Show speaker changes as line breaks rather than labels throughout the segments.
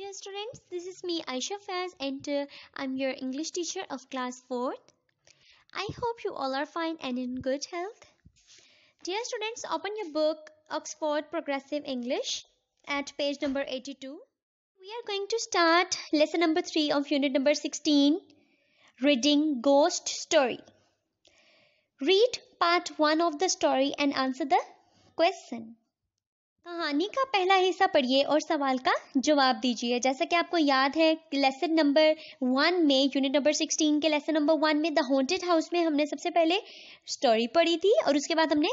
Dear students, this is me Aisha Faz and uh, I'm your English teacher of class 4th. I hope you all are fine and in good health. Dear students, open your book Oxford Progressive English at page number 82. We are going to start lesson number 3 of unit number 16 Reading Ghost Story. Read part 1 of the story and answer the question. कहानी हाँ, का पहला हिस्सा पढ़िए और सवाल का जवाब दीजिए जैसा कि आपको याद है लेसन नंबर वन में यूनिट नंबर सिक्सटीन के लेसन नंबर वन में द हॉन्टेड हाउस में हमने सबसे पहले स्टोरी पढ़ी थी और उसके बाद हमने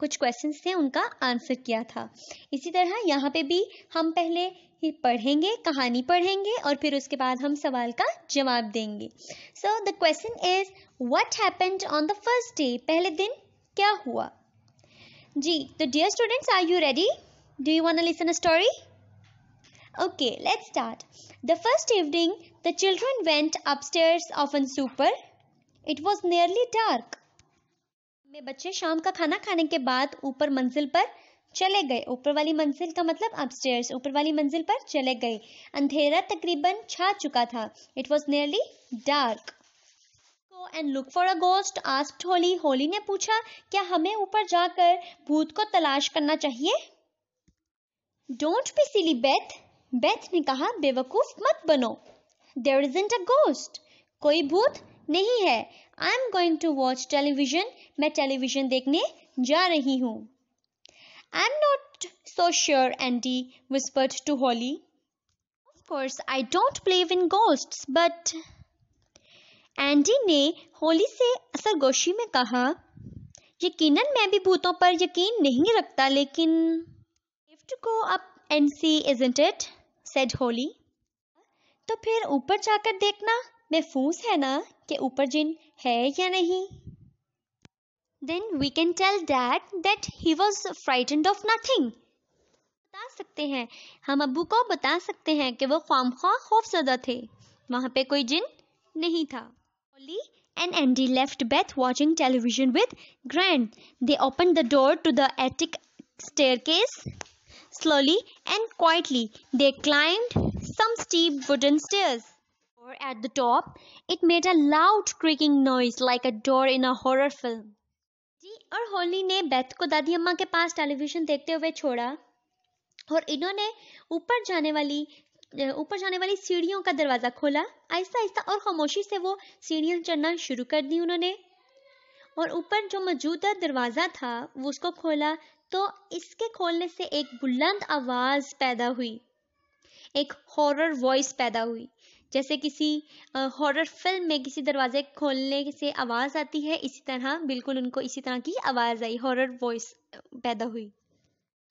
कुछ क्वेश्चंस थे उनका आंसर किया था इसी तरह यहाँ पे भी हम पहले ही पढ़ेंगे कहानी पढ़ेंगे और फिर उसके बाद हम सवाल का जवाब देंगे so the question is what happened on the first day पहले दिन क्या हुआ जी तो dear students are you ready Do you want to listen a story? Okay, let's start. The first evening, the children went upstairs of an super. It was nearly dark. में बच्चे शाम का खाना खाने के बाद ऊपर मंजिल पर चले गए ऊपर वाली मंजिल का मतलब अपस्टेयर्स ऊपर वाली मंजिल पर चले गए अंधेरा तकरीबन छा चुका था it was nearly dark and look for a ghost asked Holly Holly ने पूछा क्या हमें ऊपर जाकर भूत को तलाश करना चाहिए don't be silly Beth Beth ने कहा बेवकूफ मत बनो there isn't a ghost कोई भूत नहीं है I am going to watch television मैं टेलीविजन देखने जा रही हूँ I am not so sure Andy whispered to Holly of course I don't believe in ghost but Andy ने होली से असरगोशी में कहा यकीनन मैं भी भूतों पर यकीन नहीं रखता लेकिन to go up and see, isn't it? said Holly. तो फिर ऊपर जाकर देखना बेफूस है ना कि ऊपर जिन है या नहीं then we can tell dad that he was frightened of nothing बता सकते हैं हम अबू को बता सकते हैं कि वो खाम खा खौफजदा थे वहाँ पे कोई जिन नहीं था Holly and Andy left Beth watching television with Grant. They opened the door to the attic staircase Slowly and quietly they climbed some steep wooden stairs. At the top, it made a loud creaking noise like a door in a horror film. जी और होली ने Beth को दादी अम्मा के पास television देखते हुए छोड़ा और इन्होंने ऊपर जाने वाली ऊपर जाने वाली सीढ़ियों का दरवाज़ा खोला आहिस्ता आहिस्ता और खामोशी से वो सीढ़ियां चढ़ना शुरू कर दी उन्होंने और ऊपर जो मौजूदा दरवाज़ा था वो उसको खोला तो इसके खोलने से एक बुलंद आवाज़ पैदा हुई एक हॉरर वॉइस पैदा हुई जैसे किसी हॉरर फिल्म में किसी दरवाजे खोलने से आवाज़ आती है इसी तरह बिल्कुल उनको इसी तरह की आवाज़ आई हॉरर वॉइस पैदा हुई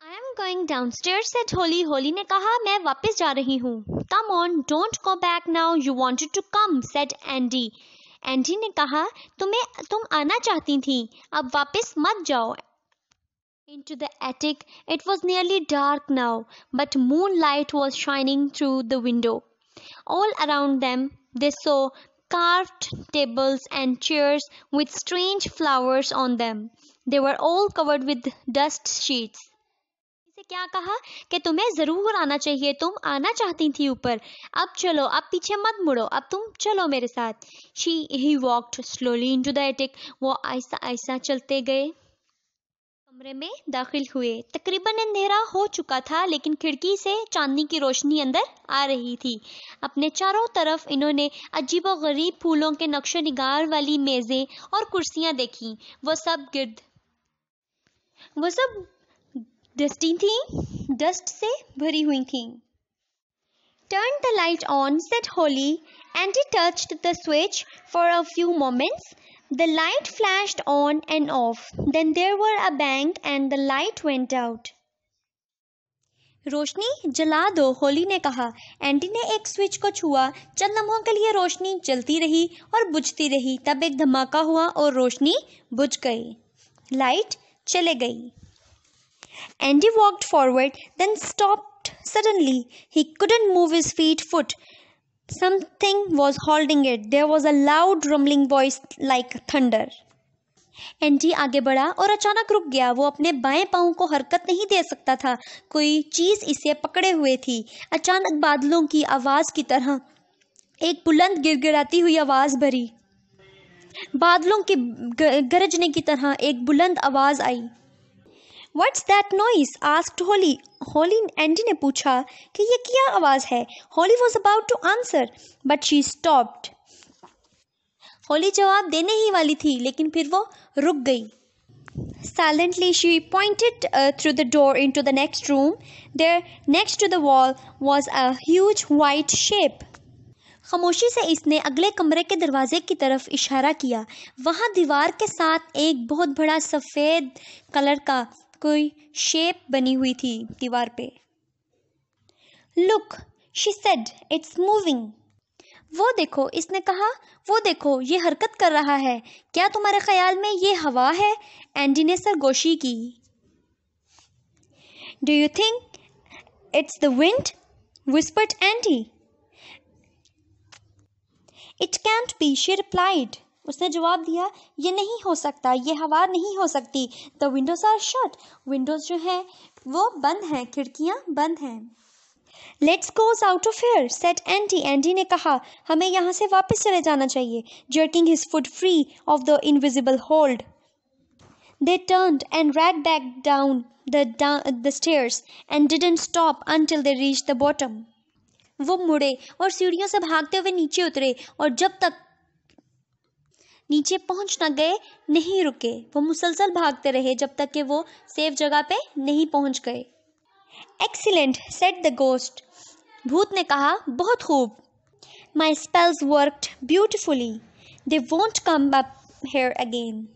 I am going down stair से होली होली ने कहा मैं वापस जा रही हूँ come on don't go back now you wanted to come said Andy Andy ने कहा तुम्हें तुम आना चाहती थी अब वापस मत जाओ Into the attic, it was nearly dark now, but moonlight was shining through the window. All around them, they saw carved tables and chairs with strange flowers on them. They were all covered with dust sheets. क्या कहा कि तुम्हें ज़रूर आना चाहिए तुम आना चाहती थी ऊपर अब चलो अब पीछे मत मुड़ो अब तुम चलो मेरे साथ she he walked slowly into the attic वो आहिस्ता ऐसा चलते गए कमरे में दाखिल हुए तकरीबन अंधेरा हो चुका था लेकिन खिड़की से चांदनी की रोशनी अंदर आ रही थी अपने चारों तरफ इन्होंने अजीब और गरीब फूलों के नक्शो निगार वाली मेज़ें और कुर्सियां देखी वो सब गिर्द वो सब डस्टी थी डस्ट से भरी हुई थी turn the light on said Holly and he touched the switch for a few moments the light flashed on and off then there were a bang and the light went out रोशनी जला दो होली ने कहा anti ने एक switch को छुआ चंद लम्हों के लिए रोशनी जलती रही और बुझती रही तब एक धमाका हुआ और रोशनी बुझ गई लाइट चले गई Andy walked forward, then stopped suddenly. He couldn't move his feet foot. Something was holding it. There was a loud rumbling voice like thunder. Andy आगे बढ़ा और अचानक रुक गया वो अपने बाएं पाँव को हरकत नहीं दे सकता था कोई चीज़ इसे पकड़े हुए थी अचानक बादलों की आवाज़ की तरह एक बुलंद गिड़गिड़ाती हुई आवाज़ भरी बादलों के गरजने की तरह एक बुलंद आवाज़ आई what's that noise asked Holly Holly Andy ने पूछा कि ये क्या आवाज़ है Holly was about to answer but she stopped Holly जवाब देने ही वाली थी लेकिन फिर वो रुक गई Silently, she pointed uh, through the door into the next room. There, next to the wall, was a huge white shape. खामोशी से इसने अगले कमरे के दरवाजे की तरफ इशारा किया वहाँ दीवार के साथ एक बहुत बड़ा सफ़ेद कलर का कोई शेप बनी हुई थी दीवार पे look she said it's moving वो देखो इसने कहा वो देखो ये हरकत कर रहा है क्या तुम्हारे ख्याल में ये हवा है एंडी ने सरगोशी की do you think it's the wind whispered Andy it can't be she replied उसने जवाब दिया ये नहीं हो सकता ये हवा नहीं हो सकती the windows are shut windows जो है वो बंद हैं खिड़कियां बंद हैं let's goes out of here said Andy Andy ने कहा हमें यहां से वापस चले जाना चाहिए jerking his foot free of the invisible hold they turn and ran back down the down and didn't stop didn't they reach the bottom वो मुड़े और सीढ़ियों से भागते हुए नीचे उतरे और जब तक नीचे पहुंच न गए नहीं रुके वो मुसलसल भागते रहे जब तक कि वो सेफ जगह पे नहीं पहुंच गए एक्सीलेंट सेट द गोस्ट भूत ने कहा बहुत खूब my spells worked beautifully they won't come up here again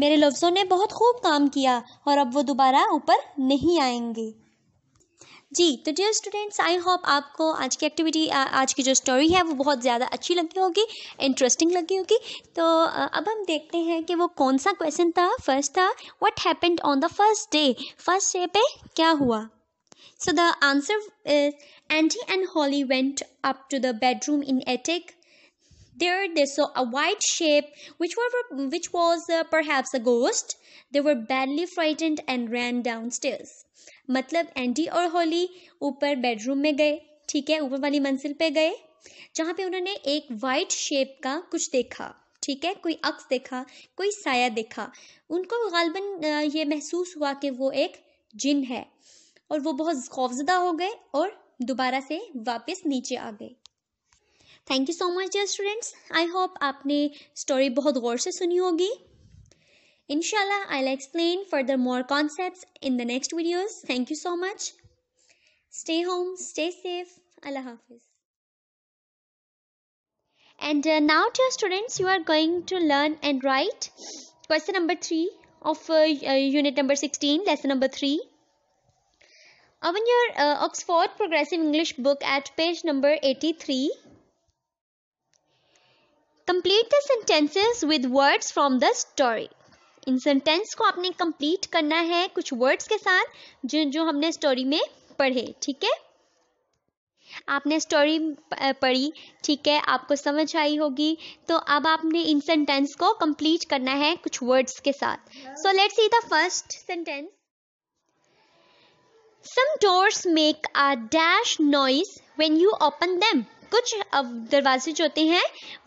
मेरे लफ्ज़ों ने बहुत खूब काम किया और अब वो दोबारा ऊपर नहीं आएंगे जी तो डियर स्टूडेंट्स आई होप आपको आज की एक्टिविटी आज की जो स्टोरी है वो बहुत ज़्यादा अच्छी लगी होगी इंटरेस्टिंग लगी होगी तो अब हम देखते हैं कि वो कौन सा क्वेश्चन था फर्स्ट था what happened on the first day first day पे क्या हुआ so the answer is Andy and Holly went up to the bedroom in attic There they saw a white shape, which, were, which was uh, perhaps a ghost. They were badly frightened and ran downstairs. मतलब Andy और Holly ऊपर bedroom में गए ठीक है ऊपर वाली मंजिल पे गए जहाँ पे उन्होंने एक वाइट शेप का कुछ देखा ठीक है कोई अक्स देखा कोई साया देखा उनको गालबन ये महसूस हुआ कि वो एक जिन है और वो बहुत खौफजदा हो गए और दोबारा से वापस नीचे आ गए thank you so much dear students I hope आपने स्टोरी बहुत गौर से सुनी होगी इनशाला I will explain further more concepts in the next videos thank you so much stay home stay safe अल्लाह हाफिज And uh, now, dear students, you are going to learn and write question number 3 of uh, uh, unit number 16, lesson number 3. Open your Oxford Progressive English book at page number 83. Complete the sentences with words from the story इन sentence को आपने complete करना है कुछ words के साथ जो जो हमने स्टोरी में पढ़े ठीक है आपने स्टोरी पढ़ी ठीक है आपको समझ आई होगी तो अब आपने इन सेंटेंस को कंप्लीट करना है कुछ वर्ड्स के साथ so let's see the first sentence some doors make a dash noise when you open them कुछ दरवाजे जो होते हैं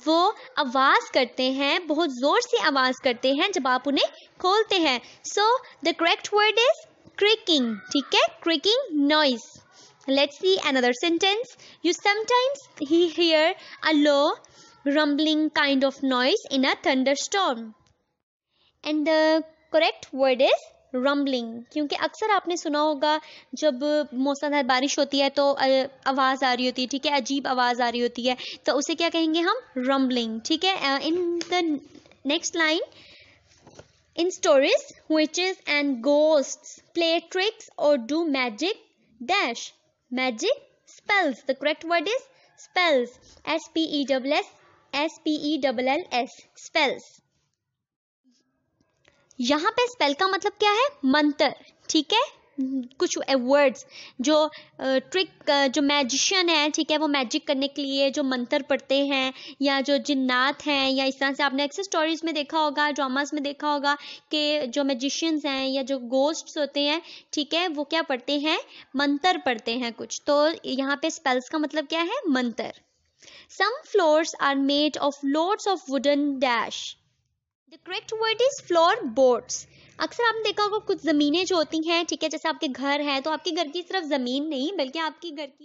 वो आवाज़ करते हैं बहुत ज़ोर से आवाज़ करते हैं जब आप उन्हें खोलते हैं so the correct word is creaking ठीक है creaking noise let's see another sentence you sometimes hear a low rumbling kind of noise in a thunderstorm and the correct word is rumbling क्योंकि अक्सर आपने सुना होगा जब मौसमदार बारिश होती है तो आवाज़ आ रही होती है ठीक है अजीब आवाज़ आ रही होती है तो उसे क्या कहेंगे हम रंबलिंग ठीक है in the next line in stories is and ghost play tricks और do magic dash magic spells the correct word is spells S P E double S S P E double L S spells यहाँ पे spell का मतलब क्या है मंत्र ठीक है कुछ वर्ड्स जो ट्रिक जो मैजिशियन है ठीक है वो मैजिक करने के लिए जो मंत्र पढ़ते हैं या जो जिन्नात हैं या इस तरह से आपने अक्सर स्टोरीज में देखा होगा ड्रामास में देखा होगा कि जो मैजिशियंस हैं या जो गोस्ट्स होते हैं ठीक है वो क्या पढ़ते हैं मंत्र पढ़ते हैं कुछ तो यहाँ पे स्पेल्स का मतलब क्या है मंत्र some floors are made of loads of wooden dash correct word is floor boards अक्सर आपने देखा होगा कुछ ज़मीनें जो होती हैं ठीक है जैसे आपके घर है तो आपके घर की सिर्फ ज़मीन नहीं बल्कि आपकी घर की